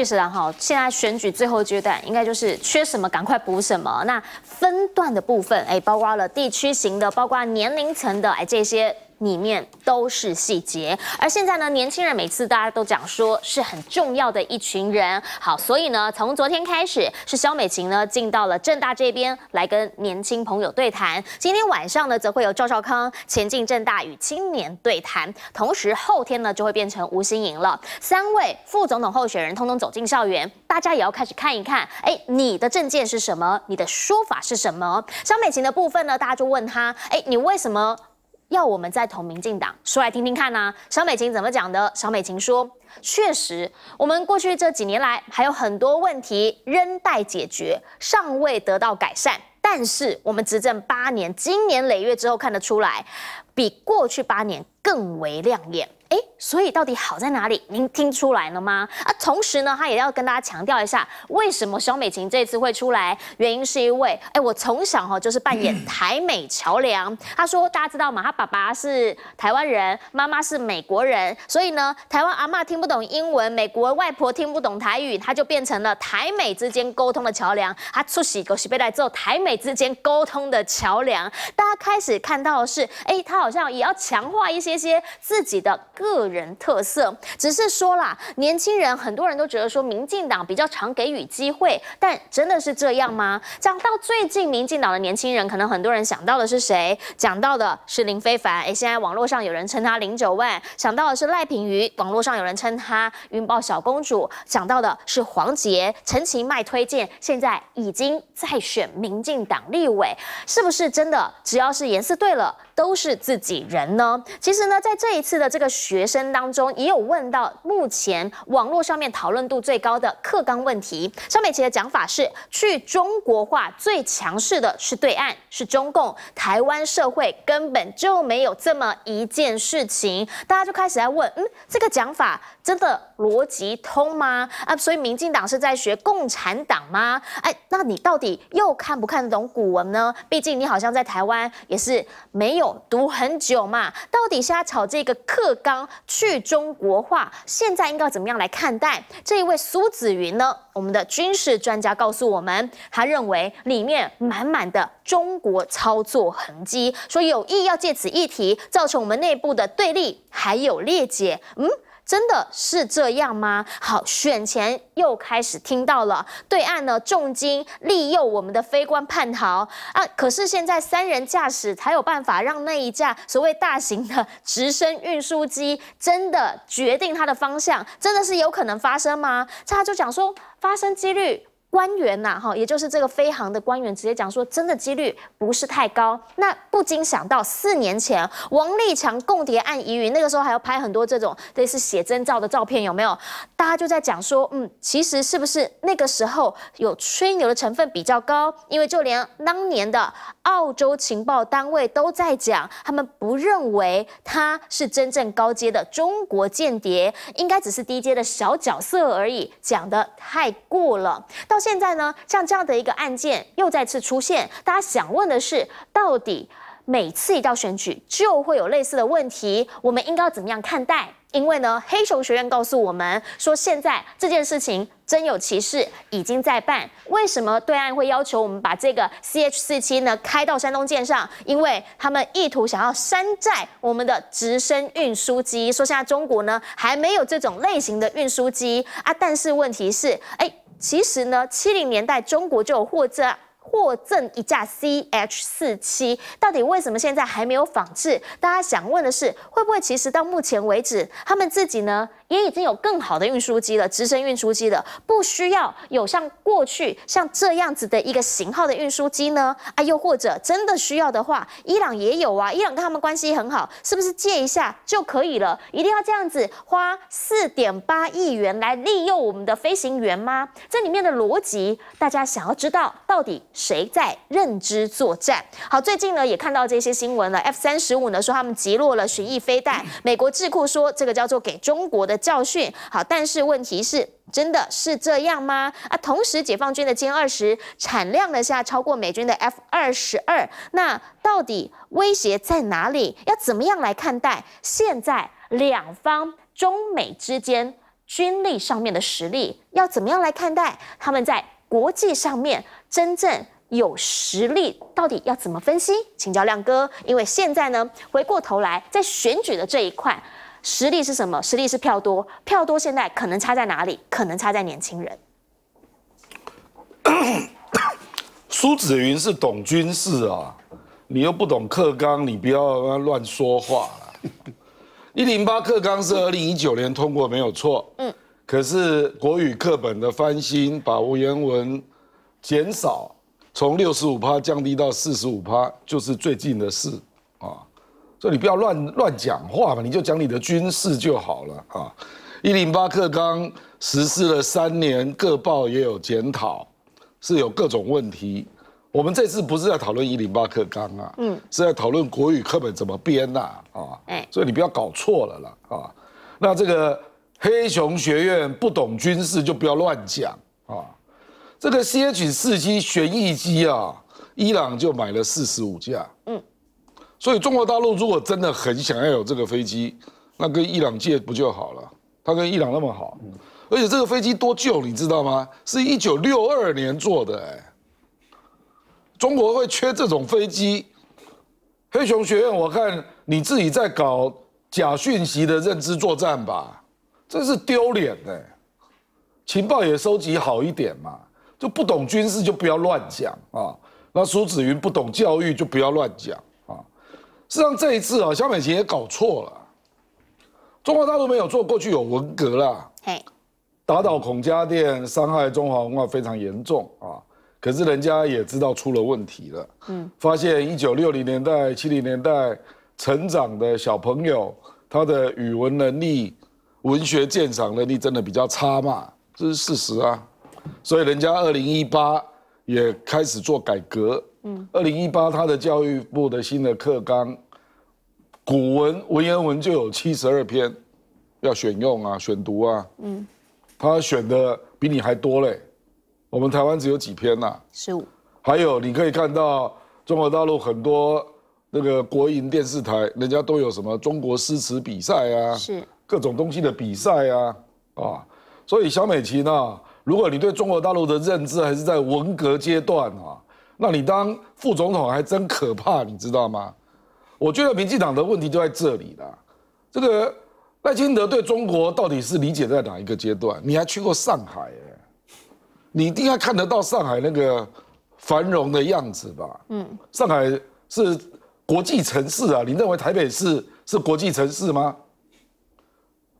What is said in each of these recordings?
确实啊，哈！现在选举最后阶段，应该就是缺什么赶快补什么。那分段的部分，哎，包括了地区型的，包括年龄层的，哎，这些。里面都是细节，而现在呢，年轻人每次大家都讲说是很重要的一群人。好，所以呢，从昨天开始是肖美琴呢进到了正大这边来跟年轻朋友对谈。今天晚上呢，则会有赵少康前进正大与青年对谈，同时后天呢就会变成吴新颖了。三位副总统候选人通通走进校园，大家也要开始看一看。哎，你的证件是什么？你的说法是什么？肖美琴的部分呢，大家就问他：哎，你为什么？要我们再投民进党，说来听听看呢？小美琴怎么讲的？小美琴说，确实，我们过去这几年来还有很多问题仍待解决，尚未得到改善。但是，我们执政八年，经年累月之后看得出来，比过去八年更为亮眼。哎，所以到底好在哪里？您听出来了吗？啊，同时呢，他也要跟大家强调一下，为什么小美琴这次会出来？原因是因为，哎，我从小哈就是扮演台美桥梁。他说，大家知道吗？他爸爸是台湾人，妈妈是美国人，所以呢，台湾阿妈听不懂英文，美国外婆听不懂台语，他就变成了台美之间沟通的桥梁。他出席狗屎贝莱之后，台美之间沟通的桥梁，大家开始看到的是，哎，他好像也要强化一些些自己的。个人特色，只是说啦，年轻人很多人都觉得说民进党比较常给予机会，但真的是这样吗？讲到最近民进党的年轻人，可能很多人想到的是谁？讲到的是林非凡，哎，现在网络上有人称他林九万；想到的是赖品瑜，网络上有人称她云豹小公主；讲到的是黄杰、陈其麦推荐，现在已经在选民进党立委，是不是真的？只要是颜色对了。都是自己人呢。其实呢，在这一次的这个学生当中，也有问到目前网络上面讨论度最高的课纲问题。上美琪的讲法是，去中国化最强势的是对岸，是中共。台湾社会根本就没有这么一件事情。大家就开始在问，嗯，这个讲法。真的逻辑通吗？啊，所以民进党是在学共产党吗？哎，那你到底又看不看得懂古文呢？毕竟你好像在台湾也是没有读很久嘛。到底是在炒这个课纲去中国化？现在应该怎么样来看待这一位苏子云呢？我们的军事专家告诉我们，他认为里面满满的中国操作痕迹，说有意要借此议题造成我们内部的对立还有裂解。嗯。真的是这样吗？好，选前又开始听到了，对岸呢重金利诱我们的飞官叛逃啊！可是现在三人驾驶才有办法让那一架所谓大型的直升运输机真的决定它的方向，真的是有可能发生吗？他就讲说，发生几率。官员呐，哈，也就是这个飞航的官员直接讲说，真的几率不是太高。那不禁想到四年前王立强共谍案疑云，那个时候还要拍很多这种类似写真照的照片，有没有？大家就在讲说，嗯，其实是不是那个时候有吹牛的成分比较高？因为就连当年的澳洲情报单位都在讲，他们不认为他是真正高阶的中国间谍，应该只是低阶的小角色而已，讲的太过了。到现在呢，像这样的一个案件又再次出现，大家想问的是，到底每次一到选举就会有类似的问题，我们应该怎么样看待？因为呢，黑熊学院告诉我们说，现在这件事情真有其事，已经在办。为什么对岸会要求我们把这个 CH 四七呢开到山东舰上？因为他们意图想要山寨我们的直升运输机。说现在中国呢还没有这种类型的运输机啊，但是问题是，哎。其实呢，七零年代中国就获赠获赠一架 CH 四七，到底为什么现在还没有仿制？大家想问的是，会不会其实到目前为止，他们自己呢？也已经有更好的运输机了，直升运输机了，不需要有像过去像这样子的一个型号的运输机呢？啊，又或者真的需要的话，伊朗也有啊，伊朗跟他们关系很好，是不是借一下就可以了？一定要这样子花四点八亿元来利用我们的飞行员吗？这里面的逻辑，大家想要知道到底谁在认知作战？好，最近呢也看到这些新闻了，F 三十五呢说他们击落了巡弋飞弹，美国智库说这个叫做给中国的。教训好，但是问题是真的是这样吗？啊，同时解放军的歼二十产量呢，现在超过美军的 F 二十二，那到底威胁在哪里？要怎么样来看待现在两方中美之间军力上面的实力？要怎么样来看待他们在国际上面真正有实力？到底要怎么分析？请教亮哥，因为现在呢，回过头来在选举的这一块。实力是什么？实力是票多，票多现在可能差在哪里？可能差在年轻人。苏子云是懂军事啊，你又不懂课纲，你不要乱说话了。一零八课纲是二零一九年通过没有错，嗯，可是国语课本的翻新，把文言文减少，从六十五趴降低到四十五趴，就是最近的事。所以你不要乱乱讲话嘛，你就讲你的军事就好了啊。一零八克刚实施了三年，各报也有检讨，是有各种问题。我们这次不是在讨论一零八克刚啊，嗯，是在讨论国语课本怎么编呐啊。所以你不要搞错了啦啊。那这个黑熊学院不懂军事就不要乱讲啊。这个 C H 四七旋翼机啊，伊朗就买了四十五架，嗯。所以中国大陆如果真的很想要有这个飞机，那跟伊朗借不就好了？他跟伊朗那么好，而且这个飞机多旧，你知道吗？是一九六二年做的哎。中国会缺这种飞机？黑熊学院，我看你自己在搞假讯息的认知作战吧，真是丢脸的。情报也收集好一点嘛，就不懂军事就不要乱讲啊。那苏子云不懂教育就不要乱讲。事实上，这一次啊，萧美琴也搞错了。中国大陆没有做过去有文革啦，打倒孔家店，伤害中华文化非常严重啊。可是人家也知道出了问题了，嗯，发现一九六零年代、七零年代成长的小朋友，他的语文能力、文学鉴赏能力真的比较差嘛，这是事实啊。所以人家二零一八也开始做改革。嗯，二零一八他的教育部的新的课纲，古文文言文就有七十二篇，要选用啊，选读啊。嗯，他选的比你还多嘞。我们台湾只有几篇呐，十五。还有你可以看到中国大陆很多那个国营电视台，人家都有什么中国诗词比赛啊，是各种东西的比赛啊啊。所以小美琪呢，如果你对中国大陆的认知还是在文革阶段啊。那你当副总统还真可怕，你知道吗？我觉得民进党的问题就在这里啦。这个赖清德对中国到底是理解在哪一个阶段？你还去过上海哎，你一定要看得到上海那个繁荣的样子吧？嗯，上海是国际城市啊，你认为台北市是国际城市吗？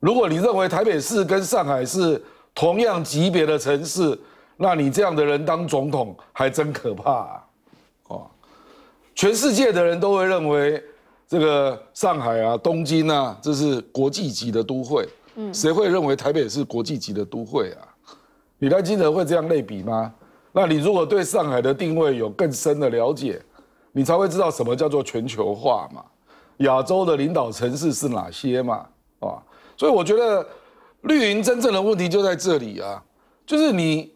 如果你认为台北市跟上海是同样级别的城市。那你这样的人当总统还真可怕，啊！全世界的人都会认为这个上海啊、东京啊，这是国际级的都会。嗯，谁会认为台北是国际级的都会啊？你李记辉会这样类比吗？那你如果对上海的定位有更深的了解，你才会知道什么叫做全球化嘛？亚洲的领导城市是哪些嘛？啊！所以我觉得绿营真正的问题就在这里啊，就是你。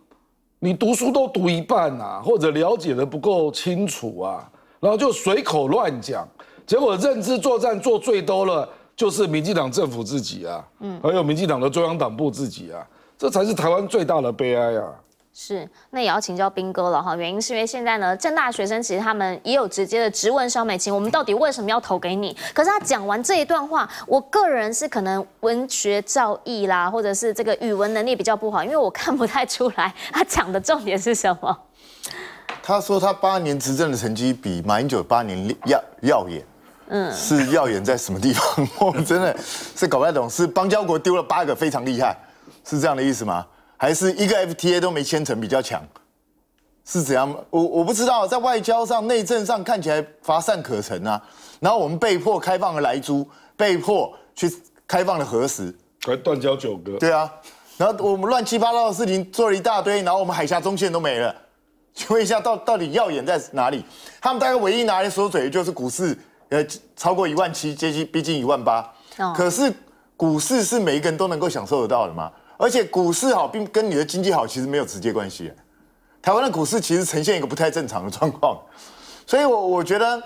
你读书都读一半啊，或者了解的不够清楚啊，然后就随口乱讲，结果认知作战做最多了，就是民进党政府自己啊，嗯，还有民进党的中央党部自己啊，这才是台湾最大的悲哀啊。是，那也要请教兵哥了哈。原因是因为现在呢，正大学生其实他们也有直接的质问萧美琴，我们到底为什么要投给你？可是他讲完这一段话，我个人是可能文学造诣啦，或者是这个语文能力比较不好，因为我看不太出来他讲的重点是什么。他说他八年执政的成绩比马英九八年耀耀眼，嗯，是耀眼在什么地方？我真的是搞不太懂，是邦交国丢了八个非常厉害，是这样的意思吗？还是一个 FTA 都没签成比较强，是怎样？我我不知道，在外交上、内政上看起来乏善可陈啊。然后我们被迫开放了莱州，被迫去开放了核实，还断交九个？对啊。然后我们乱七八糟的事情做了一大堆，然后我们海峡中线都没了。请问一下，到到底耀眼在哪里？他们大概唯一拿来锁嘴的就是股市，呃，超过一万七，接近，逼近一万八。可是股市是每一个人都能够享受得到的嘛？而且股市好并跟你的经济好其实没有直接关系，台湾的股市其实呈现一个不太正常的状况，所以我我觉得，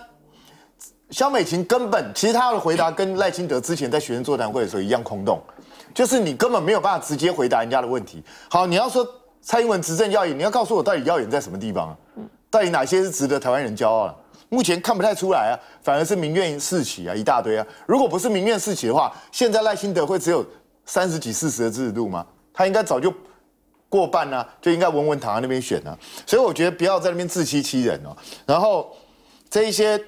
肖美琴根本其实他的回答跟赖清德之前在学生座谈会的时候一样空洞，就是你根本没有办法直接回答人家的问题。好，你要说蔡英文执政要眼，你要告诉我到底要眼在什么地方，到底哪些是值得台湾人骄傲了？目前看不太出来啊，反而是民怨四起啊，一大堆啊。如果不是民怨四起的话，现在赖清德会只有。三十几、四十的制度吗？他应该早就过半了，就应该稳稳躺在那边选啊。所以我觉得不要在那边自欺欺人哦。然后，这些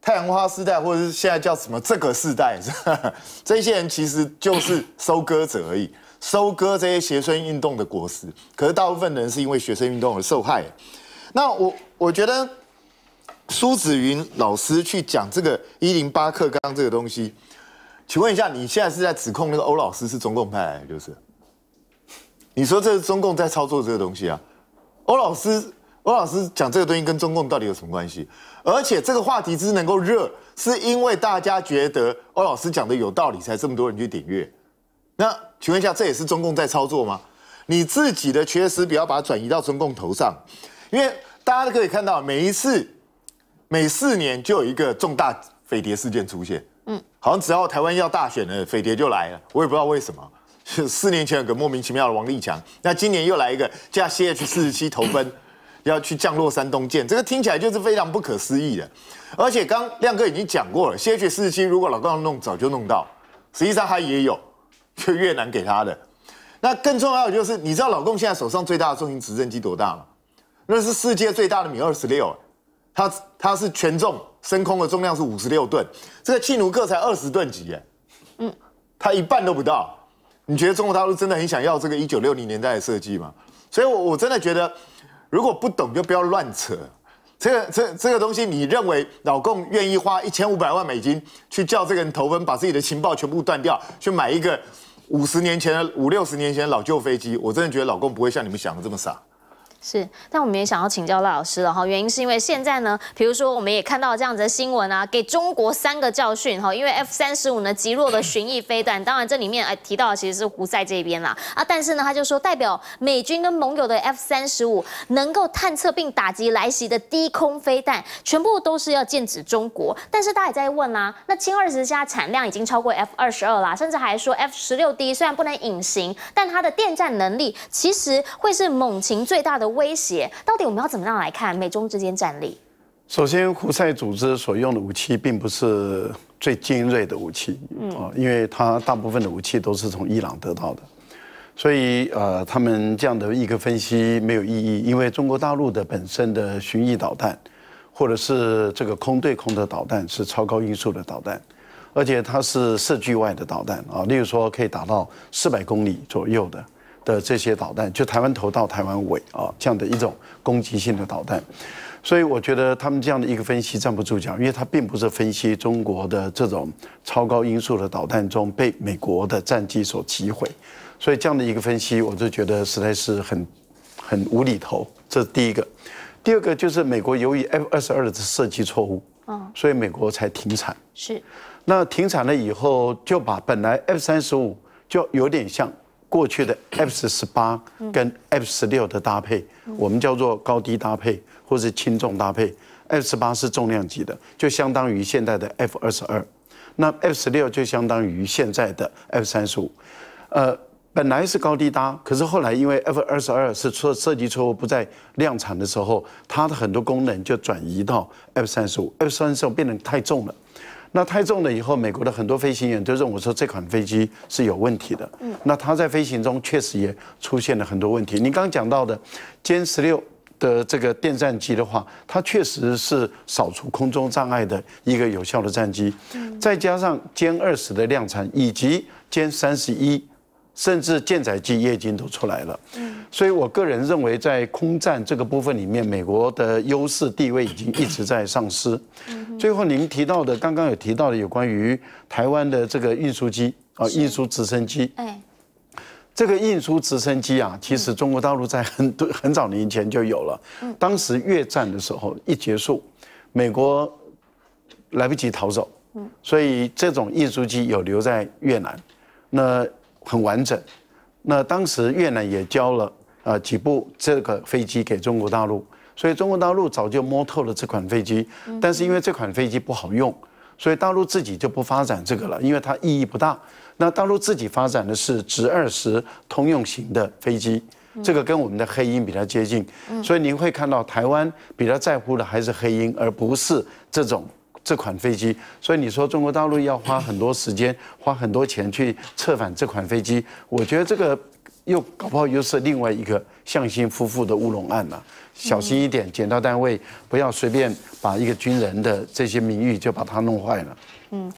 太阳花世代，或者是现在叫什么这个世代，这些人其实就是收割者而已，收割这些学生运动的果实。可是大部分人是因为学生运动而受害。那我我觉得苏子云老师去讲这个一零八课纲这个东西。请问一下，你现在是在指控那个欧老师是中共派，就是？你说这是中共在操作这个东西啊？欧老师，欧老师讲这个东西跟中共到底有什么关系？而且这个话题之能够热，是因为大家觉得欧老师讲的有道理，才这么多人去点阅。那请问一下，这也是中共在操作吗？你自己的缺失，不要把它转移到中共头上，因为大家都可以看到，每一次每四年就有一个重大飞碟事件出现。嗯，好像只要台湾要大选了，匪碟就来了。我也不知道为什么。四年前有个莫名其妙的王立强，那今年又来一个，驾 CH 四十七投奔，要去降落山东舰，这个听起来就是非常不可思议的。而且刚亮哥已经讲过了，CH 四十七如果老要弄早就弄到，实际上他也有，就越南给他的。那更重要的就是，你知道老公现在手上最大的重型直升机多大吗？那是世界最大的米二十六。它它是全重升空的重量是五十六吨，这个气奴克才二十吨级，耶，嗯，它一半都不到。你觉得中国大陆真的很想要这个一九六零年代的设计吗？所以，我我真的觉得，如果不懂就不要乱扯。这个这这个东西，你认为老共愿意花一千五百万美金去叫这个人投奔，把自己的情报全部断掉，去买一个五十年前的五六十年前老旧飞机？我真的觉得老共不会像你们想的这么傻。是，但我们也想要请教赖老师了哈。原因是因为现在呢，比如说我们也看到这样子的新闻啊，给中国三个教训哈。因为 F 三十五呢，极弱的巡弋飞弹，当然这里面哎提到其实是胡塞这边啦啊，但是呢他就说，代表美军跟盟友的 F 三十五能够探测并打击来袭的低空飞弹，全部都是要剑指中国。但是大家也在问啊，那歼二十加产量已经超过 F 二十二啦，甚至还说 F 十六 D 虽然不能隐形，但它的电战能力其实会是猛禽最大的。威胁到底我们要怎么样来看美中之间战力？首先，胡塞组织所用的武器并不是最尖锐的武器，嗯，啊，因为它大部分的武器都是从伊朗得到的，所以呃，他们这样的一个分析没有意义，因为中国大陆的本身的巡弋导弹，或者是这个空对空的导弹是超高音速的导弹，而且它是射距外的导弹啊，例如说可以达到四百公里左右的。的这些导弹就台湾头到台湾尾啊，这样的一种攻击性的导弹，所以我觉得他们这样的一个分析站不住脚，因为它并不是分析中国的这种超高音速的导弹中被美国的战机所击毁，所以这样的一个分析，我就觉得实在是很很无厘头。这是第一个，第二个就是美国由于 F 二十二的设计错误，嗯，所以美国才停产。是，那停产了以后就把本来 F 三十五就有点像。过去的 F 十八跟 F 十六的搭配，我们叫做高低搭配或是轻重搭配。F 十八是重量级的，就相当于现在的 F 二十二。那 F 十六就相当于现在的 F 三十五。呃，本来是高低搭，可是后来因为 F 二十二是出设计错误不在量产的时候，它的很多功能就转移到 F 三十五，F 三十五变得太重了。那太重了，以后美国的很多飞行员都认为说这款飞机是有问题的。嗯，那它在飞行中确实也出现了很多问题。你刚讲到的，歼十六的这个电战机的话，它确实是扫除空中障碍的一个有效的战机。嗯，再加上歼二十的量产以及歼三十一。甚至舰载机、液晶都出来了，所以我个人认为，在空战这个部分里面，美国的优势地位已经一直在丧失。最后，您提到的，刚刚有提到的有关于台湾的这个运输机啊，运输直升机。哎，这个运输直升机啊，其实中国大陆在很多 很早年前就有了。当时越战的时候一结束，美国来不及逃走，所以这种运输机有留在越南。那很完整。那当时越南也交了呃几部这个飞机给中国大陆，所以中国大陆早就摸透了这款飞机。但是因为这款飞机不好用，所以大陆自己就不发展这个了，因为它意义不大。那大陆自己发展的是直二十通用型的飞机，这个跟我们的黑鹰比较接近。所以您会看到台湾比较在乎的还是黑鹰，而不是这种。这款飞机，所以你说中国大陆要花很多时间、花很多钱去策反这款飞机，我觉得这个又搞不好又是另外一个向心夫妇的乌龙案了。小心一点，检到单位，不要随便把一个军人的这些名誉就把它弄坏了。嗯。